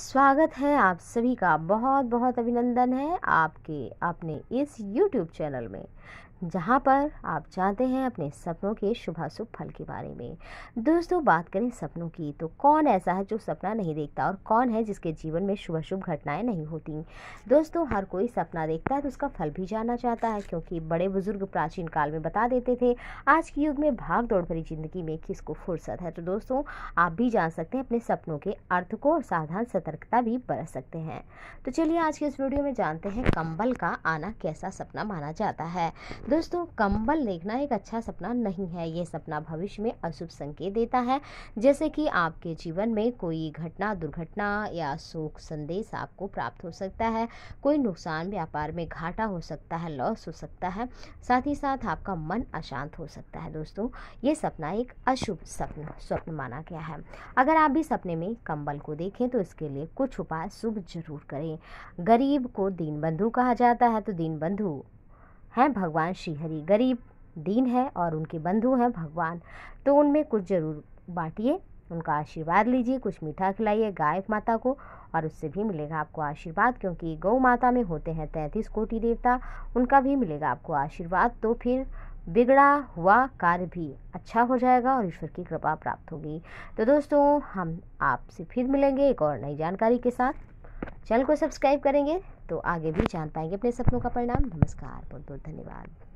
स्वागत है आप सभी का बहुत बहुत अभिनंदन है आपके अपने इस YouTube चैनल में जहाँ पर आप जानते हैं अपने सपनों के शुभाशुभ फल के बारे में दोस्तों बात करें सपनों की तो कौन ऐसा है जो सपना नहीं देखता और कौन है जिसके जीवन में शुभ शुभ घटनाएं नहीं होती दोस्तों हर कोई सपना देखता है तो उसका फल भी जानना चाहता है क्योंकि बड़े बुजुर्ग प्राचीन काल में बता देते थे आज के युग में भाग दौड़ भरी जिंदगी में किसको फुर्सत है तो दोस्तों आप भी जान सकते हैं अपने सपनों के अर्थ को और साधारण सतर्कता भी बरत सकते हैं तो चलिए आज के इस वीडियो में जानते हैं कंबल का आना कैसा सपना माना जाता है दोस्तों कंबल देखना एक अच्छा सपना नहीं है ये सपना भविष्य में अशुभ संकेत देता है जैसे कि आपके जीवन में कोई घटना दुर्घटना या शोक संदेश आपको प्राप्त हो सकता है कोई नुकसान व्यापार में घाटा हो सकता है लॉस हो सकता है साथ ही साथ आपका मन अशांत हो सकता है दोस्तों ये सपना एक अशुभ सपना स्वप्न माना गया है अगर आप भी सपने में कंबल को देखें तो इसके लिए कुछ उपाय शुभ जरूर करें गरीब को दीन बंधु कहा जाता है तो बंधु हैं भगवान श्रीहरि गरीब दीन है और उनके बंधु हैं भगवान तो उनमें कुछ जरूर बांटिए उनका आशीर्वाद लीजिए कुछ मीठा खिलाइए गाय माता को और उससे भी मिलेगा आपको आशीर्वाद क्योंकि गौ माता में होते हैं तैंतीस कोटि देवता उनका भी मिलेगा आपको आशीर्वाद तो फिर बिगड़ा हुआ कार्य भी अच्छा हो जाएगा और ईश्वर की कृपा प्राप्त होगी तो दोस्तों हम आपसे फिर मिलेंगे एक और नई जानकारी के साथ चैनल को सब्सक्राइब करेंगे तो आगे भी जान पाएंगे अपने सपनों का परिणाम नमस्कार बहुत बहुत धन्यवाद